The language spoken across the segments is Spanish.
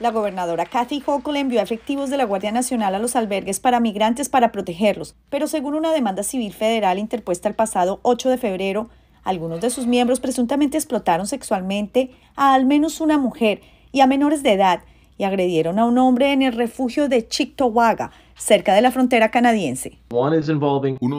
La gobernadora Kathy Hochul envió efectivos de la Guardia Nacional a los albergues para migrantes para protegerlos, pero según una demanda civil federal interpuesta el pasado 8 de febrero, algunos de sus miembros presuntamente explotaron sexualmente a al menos una mujer y a menores de edad y agredieron a un hombre en el refugio de Chictowaga, cerca de la frontera canadiense. Uno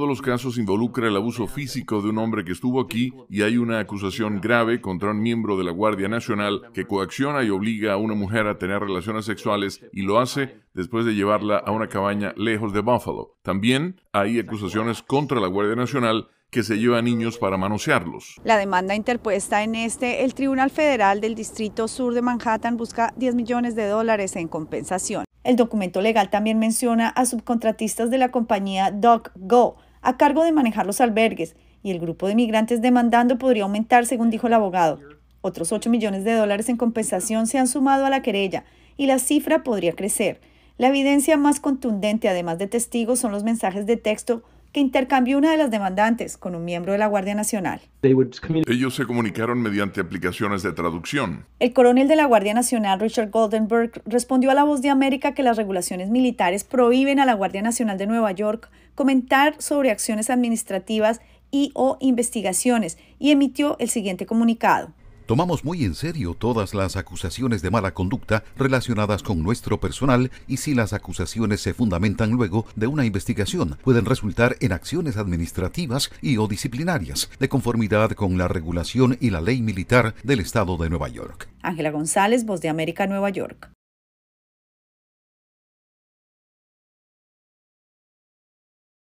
de los casos involucra el abuso físico de un hombre que estuvo aquí y hay una acusación grave contra un miembro de la Guardia Nacional que coacciona y obliga a una mujer a tener relaciones sexuales y lo hace después de llevarla a una cabaña lejos de Buffalo. También hay acusaciones contra la Guardia Nacional que se lleva a niños para manosearlos. La demanda interpuesta en este, el Tribunal Federal del Distrito Sur de Manhattan busca 10 millones de dólares en compensación. El documento legal también menciona a subcontratistas de la compañía DocGo a cargo de manejar los albergues y el grupo de migrantes demandando podría aumentar, según dijo el abogado. Otros 8 millones de dólares en compensación se han sumado a la querella y la cifra podría crecer. La evidencia más contundente, además de testigos, son los mensajes de texto que intercambió una de las demandantes con un miembro de la Guardia Nacional. Ellos se comunicaron mediante aplicaciones de traducción. El coronel de la Guardia Nacional, Richard Goldenberg, respondió a La Voz de América que las regulaciones militares prohíben a la Guardia Nacional de Nueva York comentar sobre acciones administrativas y o investigaciones y emitió el siguiente comunicado. Tomamos muy en serio todas las acusaciones de mala conducta relacionadas con nuestro personal y si las acusaciones se fundamentan luego de una investigación pueden resultar en acciones administrativas y o disciplinarias de conformidad con la regulación y la ley militar del Estado de Nueva York. Ángela González, Voz de América, Nueva York.